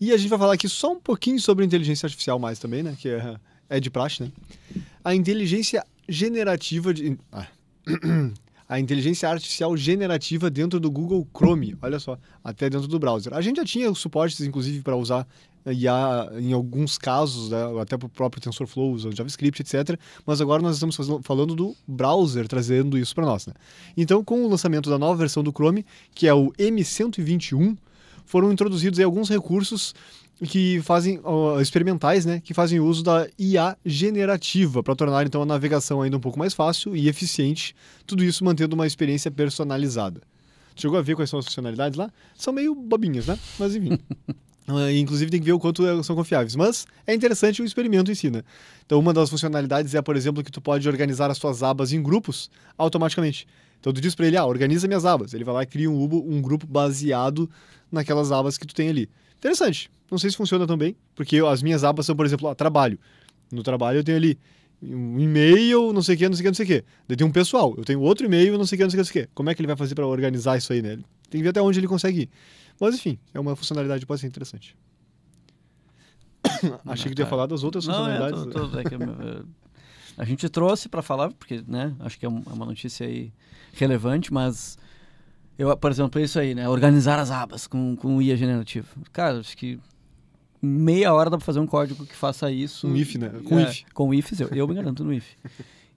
E a gente vai falar aqui só um pouquinho sobre inteligência artificial mais também, né? Que é, é de praxe, né? A inteligência generativa de... Ah. a inteligência artificial generativa dentro do Google Chrome, olha só, até dentro do browser. A gente já tinha suportes, inclusive, para usar eh, IA em alguns casos, né, até para o próprio TensorFlow, usando JavaScript, etc. Mas agora nós estamos falando do browser trazendo isso para nós. Né? Então, com o lançamento da nova versão do Chrome, que é o M121, foram introduzidos alguns recursos que fazem uh, experimentais, né, que fazem uso da IA generativa para tornar então a navegação ainda um pouco mais fácil e eficiente, tudo isso mantendo uma experiência personalizada. Chegou a ver quais são as funcionalidades lá? São meio bobinhas, né? Mas enfim. uh, inclusive tem que ver o quanto é, são confiáveis, mas é interessante o experimento em si, né? Então uma das funcionalidades é, por exemplo, que tu pode organizar as suas abas em grupos automaticamente. Então tu diz para ele, ah, organiza minhas abas. Ele vai lá e cria um, um grupo baseado naquelas abas que tu tem ali. Interessante. Não sei se funciona também, porque as minhas abas são, por exemplo, ah, trabalho. No trabalho eu tenho ali um e-mail, não sei o que, não sei o que, não sei o que. Daí tem um pessoal, eu tenho outro e-mail, não sei o que, não sei o que, não sei o Como é que ele vai fazer para organizar isso aí, né? Tem que ver até onde ele consegue ir. Mas enfim, é uma funcionalidade que pode ser interessante. Achei que tu ia ah, tá. falar das outras não, funcionalidades. Não, é, tô, tô, é que, a gente trouxe para falar, porque né, acho que é, é, uma notícia aí relevante, mas eu, por exemplo, é isso aí, né? Organizar as abas com, com IA generativo. Cara, acho que meia hora dá para fazer um código que faça isso. Um if, né? Com é, if. Com ifs, eu, eu me garanto no if.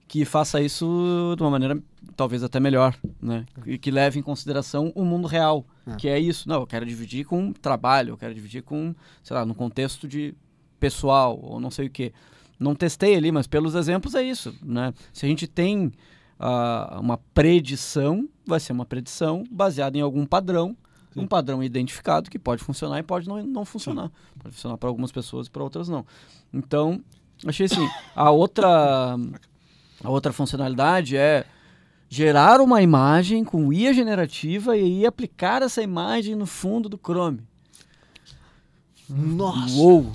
que faça isso de uma maneira talvez até melhor, né? E que leve em consideração o mundo real, é. que é isso. Não, eu quero dividir com trabalho, eu quero dividir com, sei lá, no contexto de pessoal ou não sei o quê não testei ali, mas pelos exemplos é isso, né? Se a gente tem uh, uma predição, vai ser uma predição baseada em algum padrão, Sim. um padrão identificado que pode funcionar e pode não, não funcionar. Sim. Pode funcionar para algumas pessoas e para outras não. Então, achei assim, a outra, a outra funcionalidade é gerar uma imagem com IA generativa e aplicar essa imagem no fundo do Chrome. Nossa! Uou!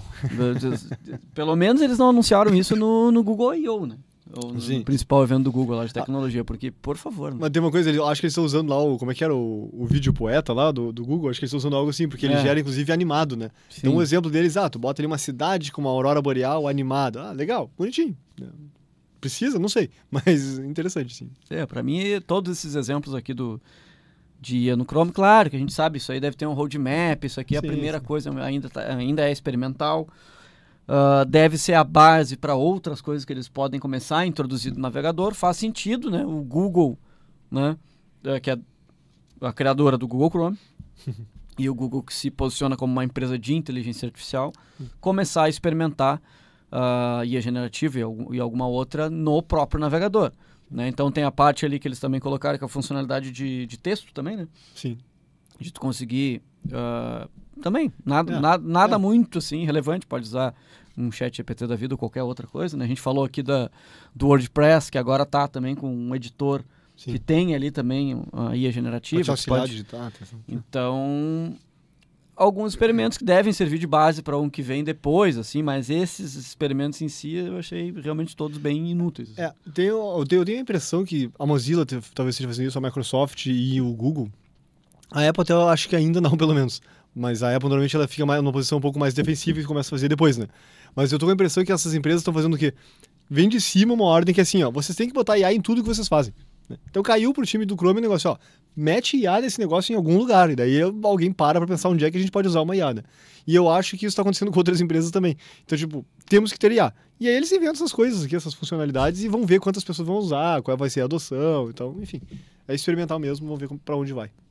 Pelo menos eles não anunciaram isso no, no Google I.O., né? Ou no Sim. principal evento do Google lá de ah. tecnologia, porque, por favor. Né? Mas tem uma coisa, eu acho que eles estão usando lá o. Como é que era o, o vídeo poeta lá do, do Google? Acho que eles estão usando algo assim, porque é. ele gera, inclusive, animado, né? Então, sim. Então, um exemplo deles, ah, tu bota ali uma cidade com uma aurora boreal animada. Ah, legal, bonitinho. É. Precisa? Não sei. Mas interessante, sim. É, pra mim, todos esses exemplos aqui do, de ir no Chrome. Claro que a gente sabe, isso aí deve ter um roadmap, isso aqui é sim, a primeira sim. coisa, ainda, tá, ainda é experimental. Uh, deve ser a base para outras coisas que eles podem começar a introduzir no navegador. Faz sentido, né? O Google, né? É, que é a criadora do Google Chrome. e o Google que se posiciona como uma empresa de inteligência artificial, hum. começar a experimentar uh, ah, IA é generativa e, e alguma outra no próprio navegador. Né? Então tem a parte ali que eles também colocaram, que é a funcionalidade de, de texto também, né? Sim. De tu conseguir. Uh, também, nada, é, nada, nada é. muito assim relevante, pode usar um chat GPT da vida ou qualquer outra coisa, né? A gente falou aqui da, do WordPress, que agora tá também com um editor Sim. que tem ali também a ah, IA generativa. Pode auxiliar pode... digitar. Então, alguns experimentos que devem servir de base para um que vem depois, assim, mas esses experimentos em si eu achei realmente todos bem inúteis. Assim. É, eu tenho, eu, tenho, eu tenho a impressão que a Mozilla talvez esteja fazendo isso, a Microsoft e o Google. A Apple até eu acho que ainda não, pelo menos. Mas a Apple normalmente ela fica mais, numa posição um pouco mais defensiva e começa a fazer depois, né? Mas eu tô com a impressão que essas empresas estão fazendo o quê? Vem de cima uma ordem que é assim, ó, vocês têm que botar IA em tudo que vocês fazem. Então caiu pro time do Chrome o negócio, ó, mete IA desse negócio em algum lugar, e daí alguém para pra pensar onde é que a gente pode usar uma IA, né? E eu acho que isso tá acontecendo com outras empresas também. Então, tipo, temos que ter IA. E aí eles inventam essas coisas aqui, essas funcionalidades, e vão ver quantas pessoas vão usar, qual vai ser a adoção, então, enfim. É experimental mesmo, vão ver para onde vai.